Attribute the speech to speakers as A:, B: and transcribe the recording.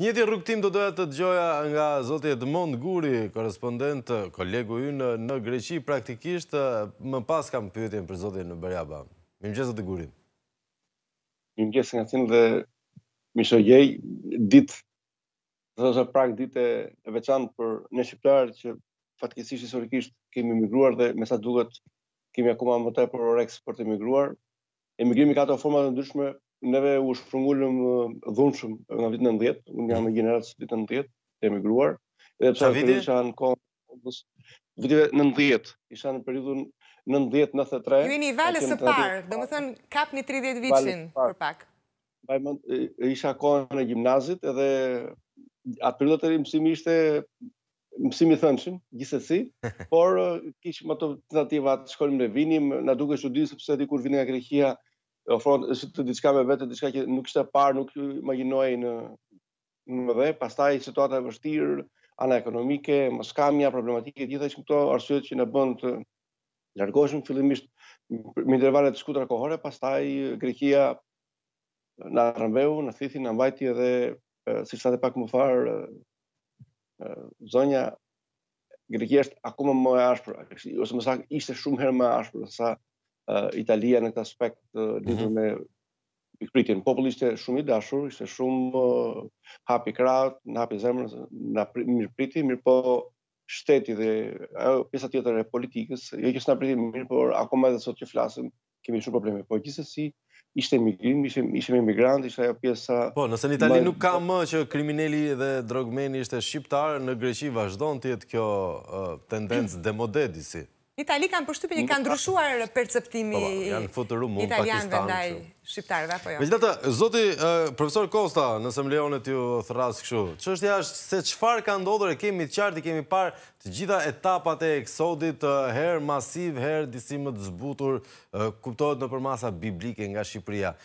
A: Njëti rrugëtim do doja të të gjoja nga Zotje Dëmond Guri, korespondent, kolegu ynë në Greqi, praktikisht më pas kam pyetjen për Zotje në Bërjaba. Mimë gjesë të Guri.
B: Mimë nga sinë dhe misho gjej, ditë, dhe është prak ditë e veçanë për në Shqiptarë që fatkesisht i kemi migruar dhe me sa duket kemi akuma më tepër oreks për të migruar. Emigrimi ka të formatë ndryshme neve u shprungullëm dhunëshëm nga vitë 90, unë jam e generatës vitën 90, emigruar, edhe pse vitin isha në kohë vitëve 90, isha në periudhën 90-93. Ju jeni i valës së parë,
A: do më thënë kap një 30 vitëshin për pak.
B: Baj, isha kohë në gjimnazit edhe atë periudhët e rrë ishte mësimi thëmëshin, gjithë si, por kishim ato tentativa të shkollim në vinim, na duke që sepse dikur vinë nga Grekia, Ε, Οφόρον, το δισκά με βέτε, το δισκά και νουκ πάρ, νουκ με δε, παστάει σε το άτα ευρωστήρ, και μας κάμια προβληματική, γιατί θα είσαι το να μπουν Ιναμπώντ Λαργόσμου, φίλοι μη τρεβάλλε τις κούτρα κοχώρα, παστάει γκριχία να ραμβέου, να θύθει, να βάει τη δε, σύστα δε μου φάρ, ε, ε, ζώνια ακόμα μόνο άσπρο, άσπρο, uh, Italia në këtë aspekt uh, lidhur mm -hmm. me pikpritjen. popullisht ishte shumë i dashur, ishte shumë uh, hapi krahut, na hapi zemrën, na mirpriti, mirëpo shteti dhe ajo pjesa tjetër e politikës, jo që s'na priti mirë, por akoma edhe sot që flasim kemi shumë probleme. Po gjithsesi ishte migrin, ishte ishte me migrant, ishte ajo pjesa. Po, nëse në Itali nuk
A: ka më që kriminali dhe drogmeni ishte shqiptar, në Greqi vazhdon të jetë kjo uh, tendencë demodedisi. Itali kanë përshtypi një kanë drushuar perceptimi po, po, italian dhe ndaj shqiptarëve, apo jo? Me gjithë të, zoti profesor Kosta, nëse më leonet ju thrasë këshu, që është jashtë se qëfar ka ndodhër e kemi të qartë, i kemi parë të gjitha etapat e eksodit, herë masiv, herë disimët zbutur, kuptohet në përmasa biblike nga Shqipëria.